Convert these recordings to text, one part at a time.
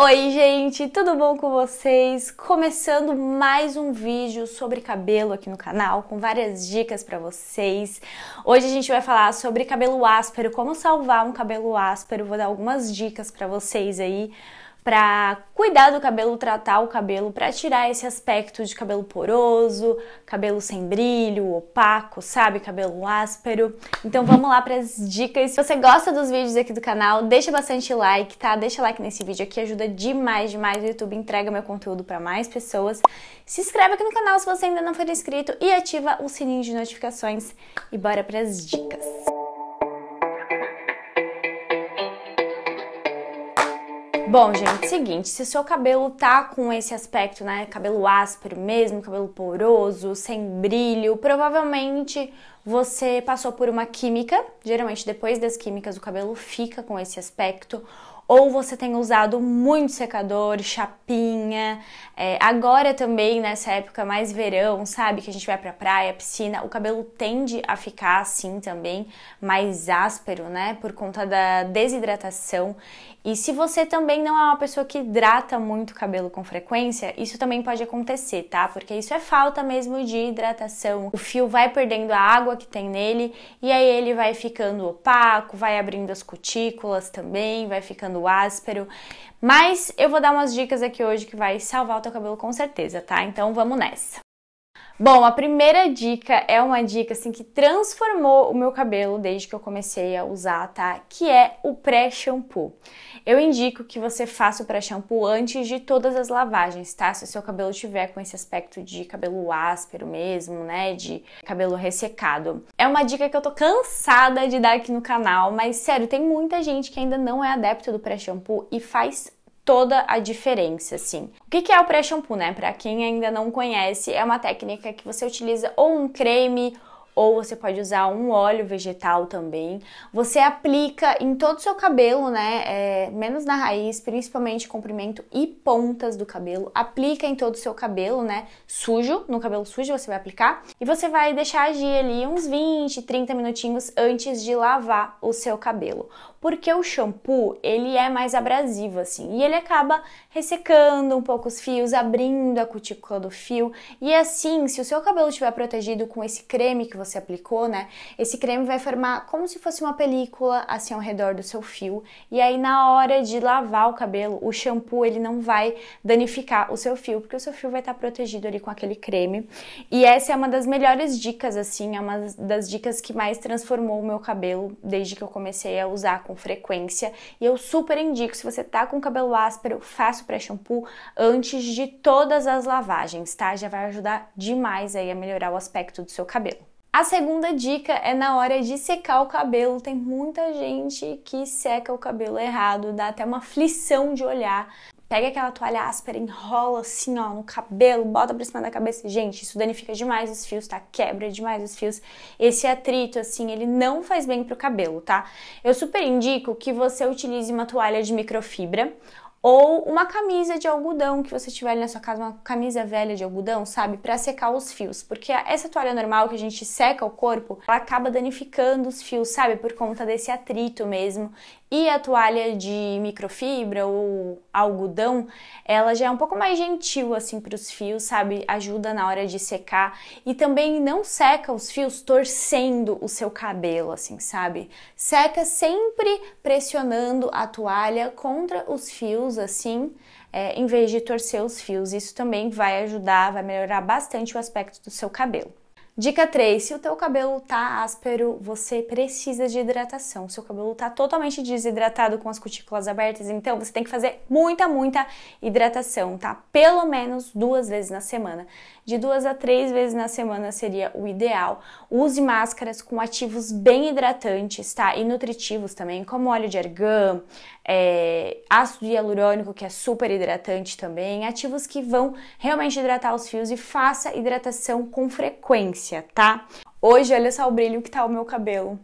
Oi, gente, tudo bom com vocês? Começando mais um vídeo sobre cabelo aqui no canal, com várias dicas para vocês. Hoje a gente vai falar sobre cabelo áspero, como salvar um cabelo áspero, vou dar algumas dicas para vocês aí para cuidar do cabelo, tratar o cabelo, para tirar esse aspecto de cabelo poroso, cabelo sem brilho, opaco, sabe, cabelo áspero. Então vamos lá para as dicas. Se você gosta dos vídeos aqui do canal, deixa bastante like, tá? Deixa like nesse vídeo aqui, ajuda demais, demais. O YouTube entrega meu conteúdo para mais pessoas. Se inscreve aqui no canal se você ainda não for inscrito e ativa o sininho de notificações e bora para as dicas. Bom, gente, é seguinte, se o seu cabelo tá com esse aspecto, né, cabelo áspero mesmo, cabelo poroso, sem brilho, provavelmente você passou por uma química, geralmente depois das químicas o cabelo fica com esse aspecto, ou você tem usado muito secador, chapinha. É, agora também, nessa época mais verão, sabe? Que a gente vai pra praia, piscina, o cabelo tende a ficar assim também, mais áspero, né? Por conta da desidratação. E se você também não é uma pessoa que hidrata muito o cabelo com frequência, isso também pode acontecer, tá? Porque isso é falta mesmo de hidratação. O fio vai perdendo a água que tem nele e aí ele vai ficando opaco, vai abrindo as cutículas também, vai ficando cabelo áspero, mas eu vou dar umas dicas aqui hoje que vai salvar o teu cabelo com certeza, tá? Então vamos nessa. Bom, a primeira dica é uma dica assim que transformou o meu cabelo desde que eu comecei a usar, tá? Que é o pré-shampoo. Eu indico que você faça o pré-shampoo antes de todas as lavagens, tá? Se o seu cabelo tiver com esse aspecto de cabelo áspero mesmo, né, de cabelo ressecado. É uma dica que eu tô cansada de dar aqui no canal, mas sério, tem muita gente que ainda não é adepta do pré-shampoo e faz toda a diferença, assim. O que é o pré-shampoo, né? Para quem ainda não conhece, é uma técnica que você utiliza ou um creme ou você pode usar um óleo vegetal também. Você aplica em todo o seu cabelo, né? É, menos na raiz, principalmente comprimento e pontas do cabelo. Aplica em todo o seu cabelo, né? Sujo, no cabelo sujo você vai aplicar. E você vai deixar agir ali uns 20, 30 minutinhos antes de lavar o seu cabelo. Porque o shampoo, ele é mais abrasivo, assim. E ele acaba ressecando um pouco os fios, abrindo a cutícula do fio. E assim, se o seu cabelo estiver protegido com esse creme que você você aplicou, né? Esse creme vai formar como se fosse uma película assim ao redor do seu fio. E aí na hora de lavar o cabelo, o shampoo ele não vai danificar o seu fio, porque o seu fio vai estar tá protegido ali com aquele creme. E essa é uma das melhores dicas assim, é uma das dicas que mais transformou o meu cabelo desde que eu comecei a usar com frequência. E eu super indico se você tá com cabelo áspero, faça o pré-shampoo antes de todas as lavagens, tá? Já vai ajudar demais aí a melhorar o aspecto do seu cabelo. A segunda dica é na hora de secar o cabelo. Tem muita gente que seca o cabelo errado, dá até uma aflição de olhar. Pega aquela toalha áspera, enrola assim, ó, no cabelo, bota pra cima da cabeça. Gente, isso danifica demais os fios, tá? Quebra demais os fios. Esse atrito, assim, ele não faz bem pro cabelo, tá? Eu super indico que você utilize uma toalha de microfibra ou uma camisa de algodão que você tiver ali na sua casa, uma camisa velha de algodão, sabe, para secar os fios, porque essa toalha normal que a gente seca o corpo, ela acaba danificando os fios, sabe, por conta desse atrito mesmo. E a toalha de microfibra ou algodão, ela já é um pouco mais gentil assim para os fios, sabe? Ajuda na hora de secar e também não seca os fios torcendo o seu cabelo, assim, sabe? Seca sempre pressionando a toalha contra os fios, assim, é, em vez de torcer os fios. Isso também vai ajudar, vai melhorar bastante o aspecto do seu cabelo. Dica 3: se o teu cabelo tá áspero, você precisa de hidratação. Seu cabelo tá totalmente desidratado com as cutículas abertas, então você tem que fazer muita, muita hidratação, tá? Pelo menos duas vezes na semana de duas a três vezes na semana seria o ideal. Use máscaras com ativos bem hidratantes, tá? E nutritivos também, como óleo de argan, é, ácido hialurônico, que é super hidratante também, ativos que vão realmente hidratar os fios e faça hidratação com frequência, tá? Hoje, olha só o brilho que tá o meu cabelo.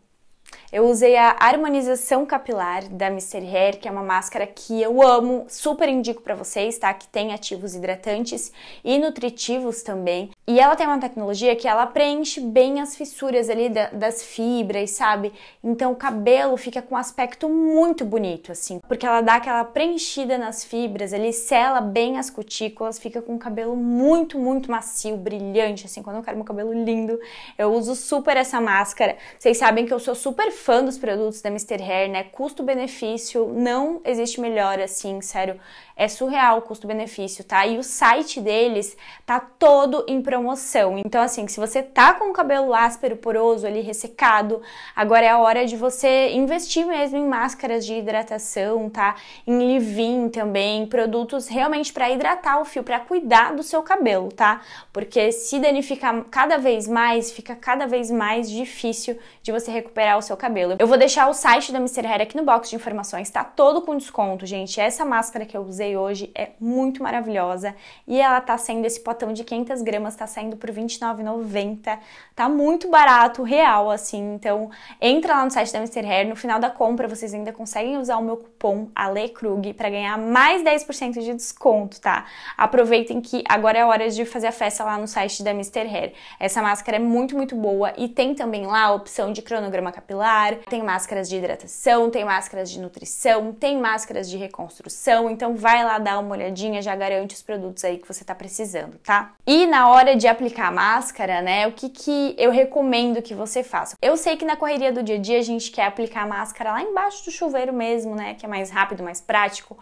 Eu usei a harmonização capilar da Mister Hair, que é uma máscara que eu amo, super indico para vocês, tá? Que tem ativos hidratantes e nutritivos também. E ela tem uma tecnologia que ela preenche bem as fissuras ali da, das fibras, sabe? Então o cabelo fica com um aspecto muito bonito, assim, porque ela dá aquela preenchida nas fibras, ali sela bem as cutículas, fica com um cabelo muito, muito macio, brilhante, assim. Quando eu quero meu cabelo lindo, eu uso super essa máscara. Vocês sabem que eu sou super fã dos produtos da Mr. Hair, né? Custo-benefício, não existe melhor assim, sério. É surreal o custo-benefício, tá? E o site deles tá todo em promoção. Então, assim, se você tá com o cabelo áspero, poroso, ali ressecado, agora é a hora de você investir mesmo em máscaras de hidratação, tá? Em leave-in também, produtos realmente para hidratar o fio, para cuidar do seu cabelo, tá? Porque se danificar cada vez mais, fica cada vez mais difícil de você recuperar o seu cabelo cabelo. Eu vou deixar o site da Mr. Hair aqui no box de informações, tá todo com desconto, gente. Essa máscara que eu usei hoje é muito maravilhosa e ela tá saindo esse potão de 500 gramas tá saindo por R$29,90. Tá muito barato, real, assim, então entra lá no site da Mr. Hair, no final da compra vocês ainda conseguem usar o meu cupom ALECRUG para ganhar mais 10% de desconto, tá? Aproveitem que agora é hora de fazer a festa lá no site da Mr. Hair. Essa máscara é muito, muito boa e tem também lá a opção de cronograma capilar, tem máscaras de hidratação, tem máscaras de nutrição, tem máscaras de reconstrução, então vai lá dar uma olhadinha, já garante os produtos aí que você tá precisando, tá? E na hora de aplicar a máscara, né, o que que eu recomendo que você faça? Eu sei que na correria do dia a dia a gente quer aplicar a máscara lá embaixo do chuveiro mesmo, né, que é mais rápido, mais prático,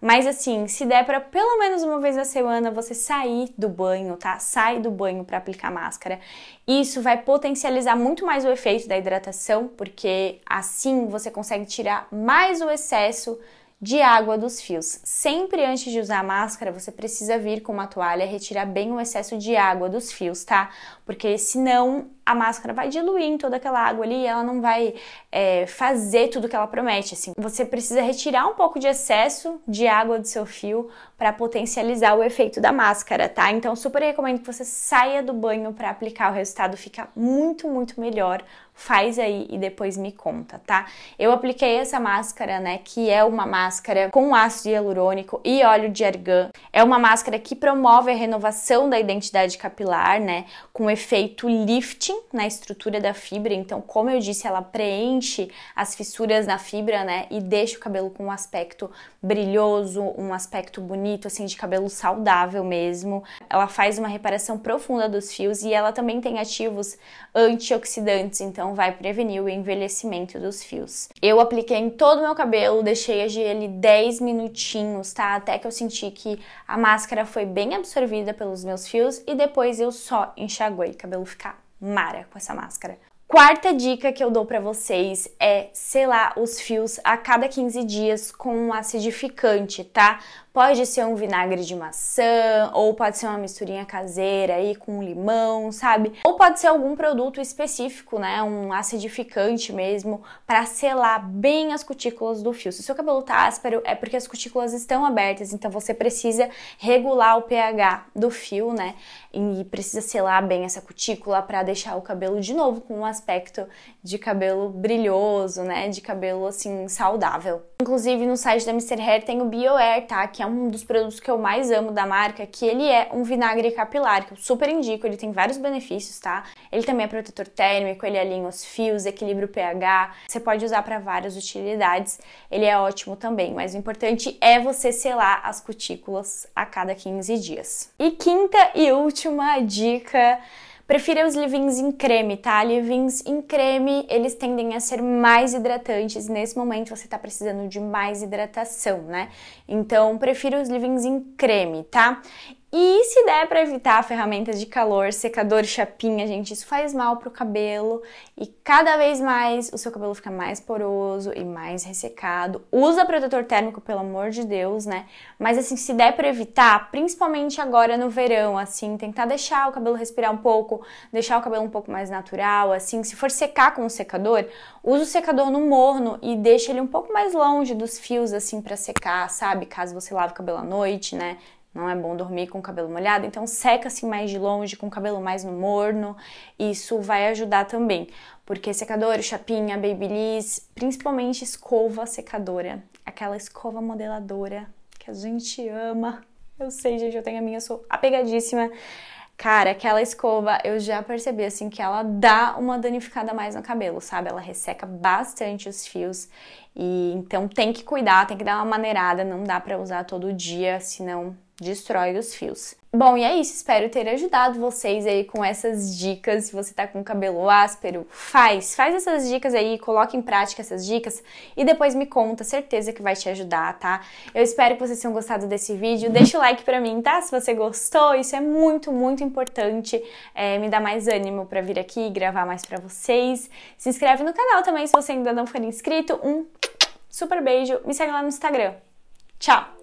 mas assim, se der para pelo menos uma vez na semana você sair do banho, tá? Sai do banho para aplicar máscara. Isso vai potencializar muito mais o efeito da hidratação, porque porque assim você consegue tirar mais o excesso de água dos fios. Sempre antes de usar a máscara, você precisa vir com uma toalha retirar bem o excesso de água dos fios, tá? Porque senão a máscara vai diluir em toda aquela água ali, e ela não vai é, fazer tudo que ela promete. Assim, você precisa retirar um pouco de excesso de água do seu fio para potencializar o efeito da máscara, tá? Então, super recomendo que você saia do banho para aplicar. O resultado fica muito, muito melhor. Faz aí e depois me conta, tá? Eu apliquei essa máscara, né, que é uma máscara com ácido hialurônico e óleo de argan. É uma máscara que promove a renovação da identidade capilar, né, com efeito lifting na estrutura da fibra, então, como eu disse, ela preenche as fissuras na fibra, né? E deixa o cabelo com um aspecto brilhoso, um aspecto bonito, assim, de cabelo saudável mesmo. Ela faz uma reparação profunda dos fios e ela também tem ativos antioxidantes, então vai prevenir o envelhecimento dos fios. Eu apliquei em todo o meu cabelo, deixei agir ele 10 minutinhos, tá? Até que eu senti que a máscara foi bem absorvida pelos meus fios e depois eu só enxaguei, o cabelo ficar mare questa maschera. Quarta dica que eu dou para vocês é selar os fios a cada 15 dias com um acidificante, tá? Pode ser um vinagre de maçã, ou pode ser uma misturinha caseira aí com limão, sabe? Ou pode ser algum produto específico, né? Um acidificante mesmo, para selar bem as cutículas do fio. Se o seu cabelo tá áspero, é porque as cutículas estão abertas, então você precisa regular o pH do fio, né? E precisa selar bem essa cutícula para deixar o cabelo de novo com uma aspecto de cabelo brilhoso, né? De cabelo assim saudável. Inclusive no site da Mr. Hair tem o BioAir, tá? Que é um dos produtos que eu mais amo da marca, que ele é um vinagre capilar, que eu super indico, ele tem vários benefícios, tá? Ele também é protetor térmico, ele alinha os fios, equilibra o pH. Você pode usar para várias utilidades. Ele é ótimo também, mas o importante é você selar as cutículas a cada 15 dias. E quinta e última dica Prefira os livings em creme, tá? Livings em creme, eles tendem a ser mais hidratantes. Nesse momento você tá precisando de mais hidratação, né? Então, prefira os livings em creme, tá? E se der para evitar ferramentas de calor, secador chapinha, gente, isso faz mal pro cabelo e cada vez mais o seu cabelo fica mais poroso e mais ressecado. Usa protetor térmico, pelo amor de Deus, né? Mas assim, se der para evitar, principalmente agora no verão, assim, tentar deixar o cabelo respirar um pouco, deixar o cabelo um pouco mais natural, assim, se for secar com o secador, usa o secador no morno e deixa ele um pouco mais longe dos fios assim para secar, sabe? Caso você lave o cabelo à noite, né? Não é bom dormir com o cabelo molhado, então seca-se mais de longe, com o cabelo mais no morno. Isso vai ajudar também, porque secador, chapinha, babyliss, principalmente escova secadora, aquela escova modeladora que a gente ama. Eu sei, gente, eu tenho a minha, sou apegadíssima. Cara, aquela escova, eu já percebi assim que ela dá uma danificada mais no cabelo, sabe? Ela resseca bastante os fios e então tem que cuidar, tem que dar uma maneirada, não dá para usar todo dia, senão destrói os fios. Bom, e é isso. Espero ter ajudado vocês aí com essas dicas. Se você tá com cabelo áspero, faz. Faz essas dicas aí, coloque em prática essas dicas e depois me conta. Certeza que vai te ajudar, tá? Eu espero que vocês tenham gostado desse vídeo. Deixa o like pra mim, tá? Se você gostou, isso é muito, muito importante. É, me dá mais ânimo pra vir aqui e gravar mais pra vocês. Se inscreve no canal também se você ainda não for inscrito. Um super beijo. Me segue lá no Instagram. Tchau!